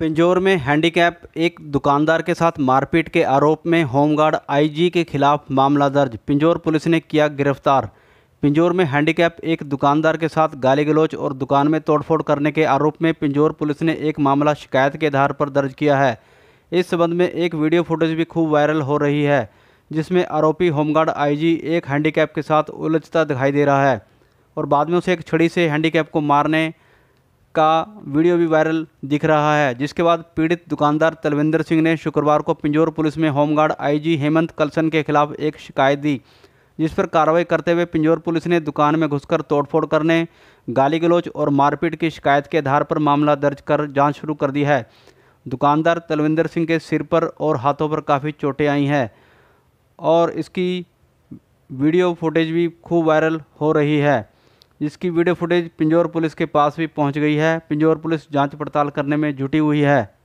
पिंजौर में हैंडीकैप एक दुकानदार के साथ मारपीट के आरोप में होमगार्ड आईजी के खिलाफ मामला दर्ज पिंजौर पुलिस ने किया गिरफ्तार पिंजौर में हैंडीकैप एक दुकानदार के साथ गाली गलौच और दुकान में तोड़फोड़ करने के आरोप में पिंजौर पुलिस ने एक मामला शिकायत के आधार पर दर्ज किया है इस संबंध में एक वीडियो फुटेज भी खूब वायरल हो रही है जिसमें आरोपी होमगार्ड आईजी एक हैंडीकैप के साथ उलझता दिखाई दे रहा है और बाद में उसे एक छड़ी से हैंडीकैप को मारने का वीडियो भी वायरल दिख रहा है जिसके बाद पीड़ित दुकानदार तलविंदर सिंह ने शुक्रवार को पिंजौर पुलिस में होमगार्ड आईजी हेमंत कलसन के खिलाफ एक शिकायत दी जिस पर कार्रवाई करते हुए पिंजौर पुलिस ने दुकान में घुसकर तोड़फोड़ करने गाली गलोच और मारपीट की शिकायत के आधार पर मामला दर्ज कर जाँच शुरू कर दी है दुकानदार तलविंदर सिंह के सिर पर और हाथों पर काफ़ी चोटें आई हैं और इसकी वीडियो फुटेज भी खूब वायरल हो रही है जिसकी वीडियो फुटेज पिंजौर पुलिस के पास भी पहुंच गई है पिंजौर पुलिस जांच पड़ताल करने में जुटी हुई है